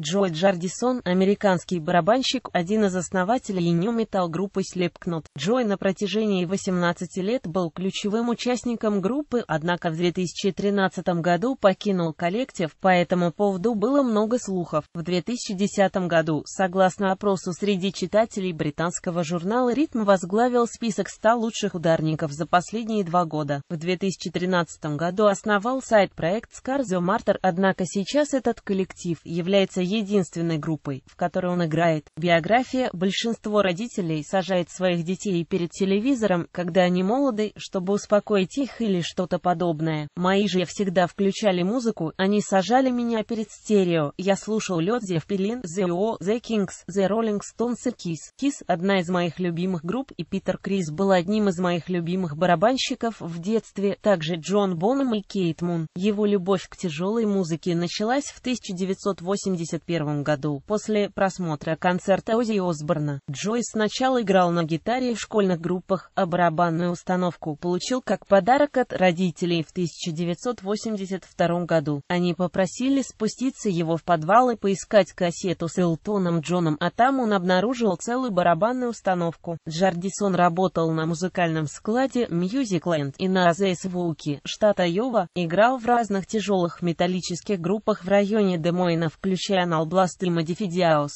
Джой Джардисон, американский барабанщик, один из основателей нью-метал группы Slipknot. Джой на протяжении 18 лет был ключевым участником группы, однако в 2013 году покинул коллектив, по этому поводу было много слухов. В 2010 году, согласно опросу среди читателей британского журнала «Ритм» возглавил список 100 лучших ударников за последние два года. В 2013 году основал сайт-проект Scarzo Martyr, однако сейчас этот коллектив является единственной группой, в которой он играет. Биография большинство родителей сажает своих детей перед телевизором, когда они молоды, чтобы успокоить их или что-то подобное. Мои же всегда включали музыку, они сажали меня перед стерео. Я слушал Лед Зевпелин, The O, The Kings, The Rolling Stones и Kiss. Kiss – одна из моих любимых групп, и Питер Крис был одним из моих любимых барабанщиков в детстве, также Джон Боном и Кейт Мун. Его любовь к тяжелой музыке началась в 1980 1971 году. После просмотра концерта Ози Осборна, Джой сначала играл на гитаре в школьных группах, а барабанную установку получил как подарок от родителей в 1982 году. Они попросили спуститься его в подвал и поискать кассету с Элтоном Джоном, а там он обнаружил целую барабанную установку. Джардисон работал на музыкальном складе Мьюзикленд и на Азейсвуке, штат Айова, играл в разных тяжелых металлических группах в районе Демойна, включая канал Blast и Modifidiaus.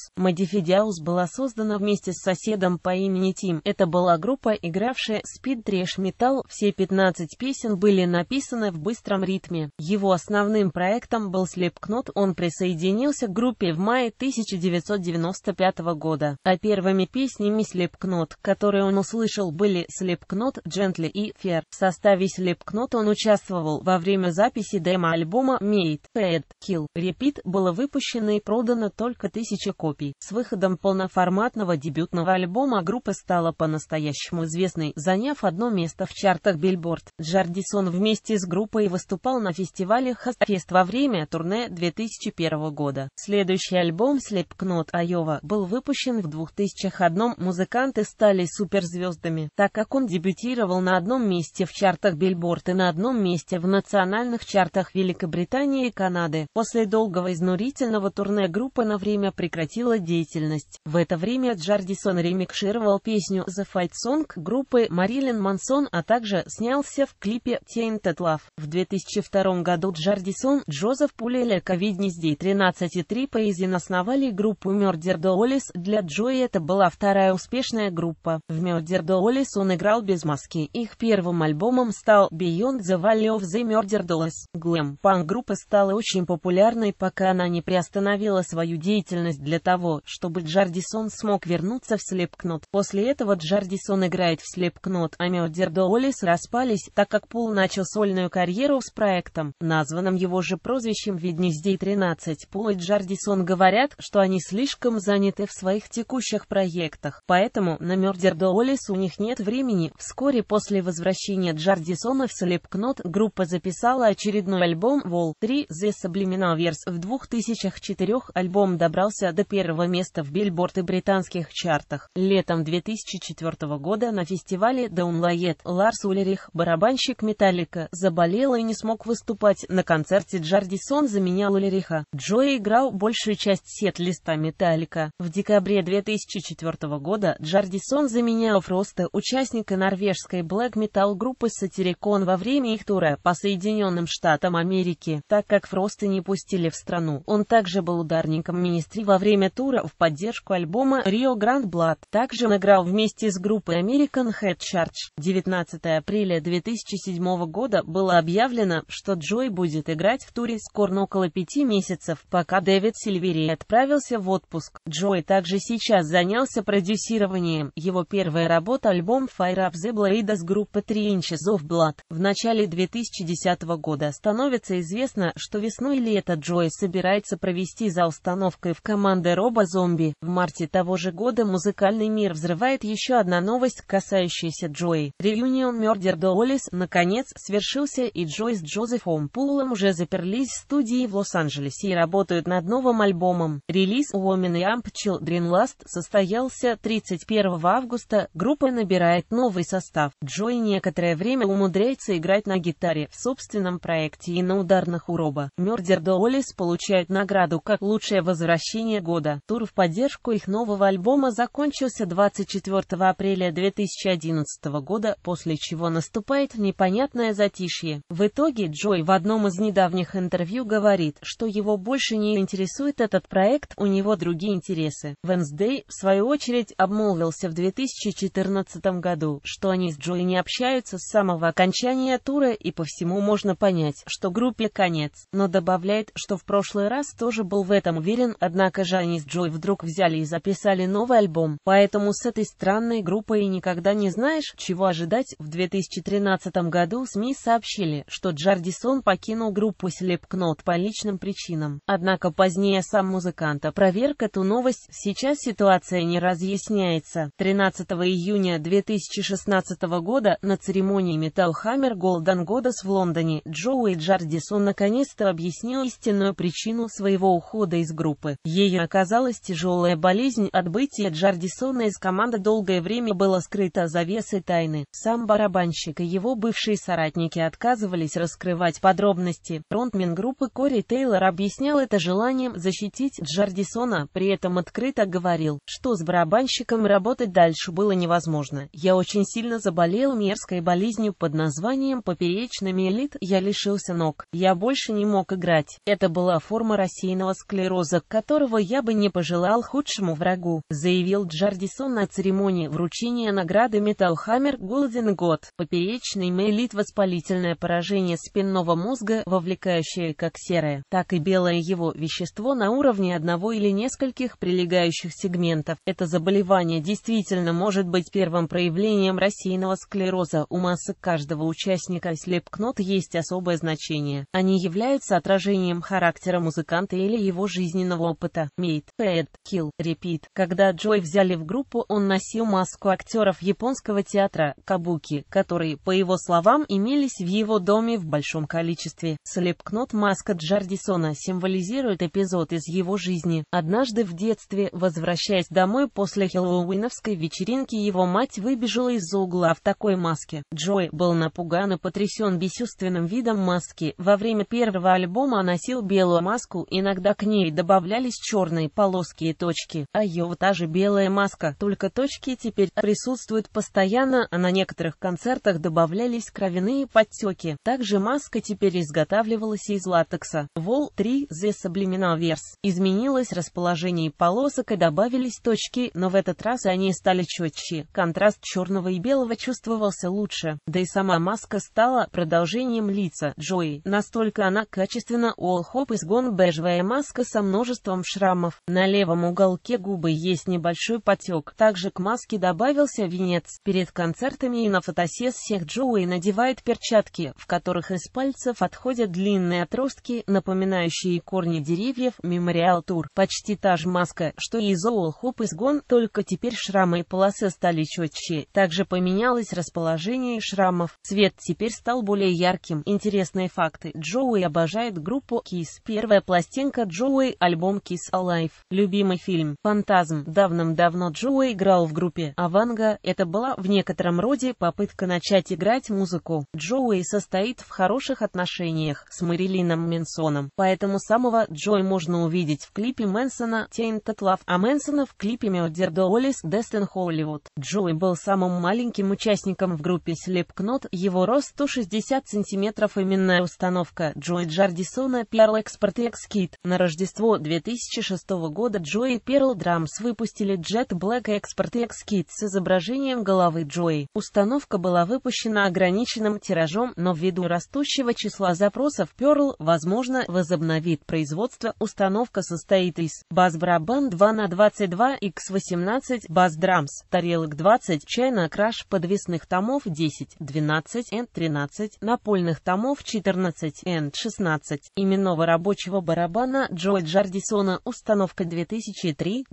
была создана вместе с соседом по имени Тим. Это была группа, игравшая спид треш металл. Все 15 песен были написаны в быстром ритме. Его основным проектом был Слепкнот. Он присоединился к группе в мае 1995 года. А первыми песнями Слепкнот, которые он услышал, были Слепкнот, Джентли и Фер. В составе Слепкнот он участвовал во время записи демо-альбома Made, Head, Kill, Repeat было выпущено и продано только тысяча копий. С выходом полноформатного дебютного альбома группа стала по-настоящему известной, заняв одно место в чартах Billboard. Джардисон вместе с группой выступал на фестивале Хастфест во время турне 2001 года. Следующий альбом Slipknot Айова был выпущен в 2001. Музыканты стали суперзвездами, так как он дебютировал на одном месте в чартах Billboard и на одном месте в национальных чартах Великобритании и Канады. После долгого изнурительного турне ударная группа на время прекратила деятельность. В это время Джардисон ремикшировал песню «The Fight Song» группы Марилин Мансон, а также снялся в клипе «Tainted Love». В 2002 году Джардисон, Джозеф Пулеля, Ковидниздей 3 Поэзин основали группу Murder Dolis. Для Джои это была вторая успешная группа. В Murder Dolis он играл без маски. Их первым альбомом стал Beyond the Valley of the Murder Dolis. Глэм-панк-группа стала очень популярной, пока она не приостановилась возобновила свою деятельность для того, чтобы Джардисон смог вернуться в Слепкнот. После этого Джардисон играет в Слепкнот, а Мёрдер Доолис распались, так как Пол начал сольную карьеру с проектом, названным его же прозвищем «Веднездей 13». Пол и Джардисон говорят, что они слишком заняты в своих текущих проектах, поэтому на Мёрдер Доолис у них нет времени. Вскоре после возвращения Джардисона в Слепкнот группа записала очередной альбом «Вол 3 The Subliminal Verse» в 2004 трех альбом добрался до первого места в Бильборд и британских чартах. Летом 2004 года на фестивале Down Даунлайет Ларс Улерих, барабанщик Металлика, заболел и не смог выступать. На концерте Джардисон заменял Уллериха. Джои играл большую часть сет-листа Металлика. В декабре 2004 года Джардисон заменял Фроста, участника норвежской блэк-метал группы Сатирикон во время их тура по Соединенным Штатам Америки. Так как Фроста не пустили в страну, он также был был ударником Министри во время тура в поддержку альбома «Rio Grande Blood». Также он играл вместе с группой American Head Charge. 19 апреля 2007 года было объявлено, что Джой будет играть в туре скорно около пяти месяцев, пока Дэвид Сильвери отправился в отпуск. Джой также сейчас занялся продюсированием. Его первая работа – альбом Fire Up The Blade с группы 3 Inches of Blood. В начале 2010 года становится известно, что весной или это Джой собирается провести следите за установкой в команде робо-зомби. В марте того же года музыкальный мир взрывает еще одна новость, касающаяся Джои. Реюнион Murder Олис наконец свершился и Джой с Джозефом Пулом уже заперлись в студии в Лос-Анджелесе и работают над новым альбомом. Релиз Woman Amp Children Last состоялся 31 августа. Группа набирает новый состав. Джой некоторое время умудряется играть на гитаре в собственном проекте и на ударных у Роба. Murder Олис получает награду как лучшее возвращение года. Тур в поддержку их нового альбома закончился 24 апреля 2011 года, после чего наступает непонятное затишье. В итоге Джой в одном из недавних интервью говорит, что его больше не интересует этот проект, у него другие интересы. Венсдей, в свою очередь, обмолвился в 2014 году, что они с Джой не общаются с самого окончания тура и по всему можно понять, что группе конец, но добавляет, что в прошлый раз тоже был в этом уверен, однако Жани с Джой вдруг взяли и записали новый альбом, поэтому с этой странной группой никогда не знаешь, чего ожидать. В 2013 году СМИ сообщили, что Джардисон покинул группу Слепкнот по личным причинам, однако позднее сам музыканта. опроверг эту новость, сейчас ситуация не разъясняется. 13 июня 2016 года на церемонии Metalhammer Golden Goddess в Лондоне Джоуи Джардисон наконец-то объяснил истинную причину своего ухода ухода из группы. ей оказалась тяжелая болезнь отбытия Джардисона из команды долгое время было скрыто завесой тайны. Сам барабанщик и его бывшие соратники отказывались раскрывать подробности. Фронтмен группы Кори Тейлор объяснял это желанием защитить Джардисона, при этом открыто говорил, что с барабанщиком работать дальше было невозможно. «Я очень сильно заболел мерзкой болезнью под названием поперечный миелит, я лишился ног. Я больше не мог играть. Это была форма рассеянного склероза, которого я бы не пожелал худшему врагу, заявил Джардисон на церемонии вручения награды Metal Hammer Golden God. Поперечный мейлит воспалительное поражение спинного мозга, вовлекающее как серое, так и белое его вещество на уровне одного или нескольких прилегающих сегментов. Это заболевание действительно может быть первым проявлением рассеянного склероза. У массы каждого участника слепкнот есть особое значение. Они являются отражением характера музыканта или его его жизненного опыта. Мейт, Head, Kill, Repeat. Когда Джой взяли в группу, он носил маску актеров японского театра Кабуки, которые, по его словам, имелись в его доме в большом количестве. Слепкнот маска Джардисона символизирует эпизод из его жизни. Однажды в детстве, возвращаясь домой после хэллоуиновской вечеринки, его мать выбежала из-за угла в такой маске. Джой был напуган и потрясен бесчувственным видом маски. Во время первого альбома носил белую маску, иногда к ней добавлялись черные полоски и точки, а Йова та же белая маска, только точки теперь присутствуют постоянно, а на некоторых концертах добавлялись кровяные подтеки. Также маска теперь изготавливалась из латекса. Вол 3 The Subliminal Verse. Изменилось расположение полосок и добавились точки, но в этот раз они стали четче. Контраст черного и белого чувствовался лучше. Да и сама маска стала продолжением лица Джои. Настолько она качественно All Hope из Gone бежевая маска маска со множеством шрамов. На левом уголке губы есть небольшой потек. Также к маске добавился венец. Перед концертами и на фотосессиях Джоуи надевает перчатки, в которых из пальцев отходят длинные отростки, напоминающие корни деревьев. Мемориал Тур. Почти та же маска, что и из Оул Хоп изгон, только теперь шрамы и полосы стали четче. Также поменялось расположение шрамов. Цвет теперь стал более ярким. Интересные факты. Джоуи обожает группу Kiss. Первая пластинка Джоуэй, альбом Kiss Alive, любимый фильм «Фантазм». Давным-давно Джоуэй играл в группе «Аванга», это была в некотором роде попытка начать играть музыку. Джоуэй состоит в хороших отношениях с Мэрилином Мэнсоном, поэтому самого Джой можно увидеть в клипе Мэнсона «Tainted Love», а Мэнсона в клипе «Murder Dollis Destin Hollywood». Джоуэй был самым маленьким участником в группе Slipknot, его рост 160 сантиметров, именная установка Джой Джардисона «Пиар Экспорт и Экскит» на Рождество 2006 года Джои Перл Драмс выпустили Jet Black Export и X-Kit с изображением головы Джои. Установка была выпущена ограниченным тиражом, но ввиду растущего числа запросов Перл, возможно, возобновит производство. Установка состоит из бас-барабан 2 на 22 X18, бас-драмс, тарелок 20, чайна краш, подвесных томов 10, 12 and 13, напольных томов 14 and 16, именного рабочего барабана Джо Джардисона установка 2003-2005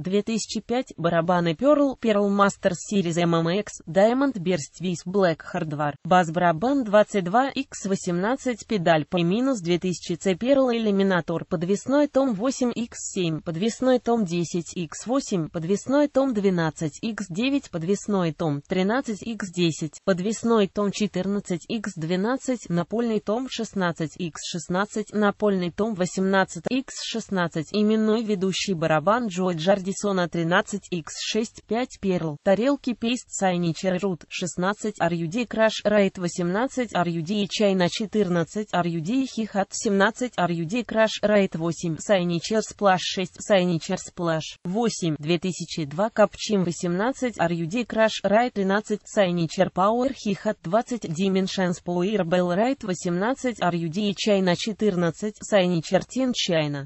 барабаны Pearl Pearl Master Series MMX Diamond Burst Viz Black Hardware бас барабан 22X18 педаль по минус 2000 C Pearl иллюминатор подвесной том 8X7 подвесной том 10X8 подвесной том 12X9 подвесной том 13X10 подвесной том 14X12 напольный том 16X16 напольный том 18X16 16 именной ведущий барабан Джой Джардисона 13x65 Перл, тарелки Пейст Сайничер Рут 16 RUD Краш Райт 18 RUD Чайна 14 RUD Хихат 17 RUD Краш Райт 8 Сайничер Сплаш 6 Сайничер Сплаш 8 2002 Капчим 18 RUD Краш Райт 13 Сайничер Пауэр Хихат 20 Dimensions Пауэр Белл Райт 18 RUD Чайна 14 Сайничер Тин Чайна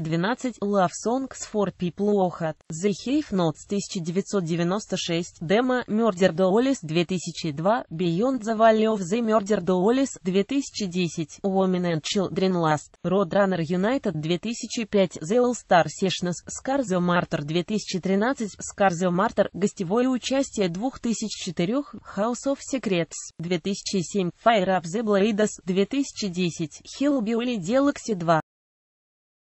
2012 Love Songs for People Who Had The Have Notes 1996 Демо Murder Dolls 2002 Beyond the Valley of the Murder Dolls 2010 Women and Children Last Roadrunner United 2005 The All Star Sessions Scarzo Martyr 2013 Scarzo Martyr Гостевое участие 2004 House of Secrets 2007 Fire of the Blades 2010 Hillbilly Galaxy 2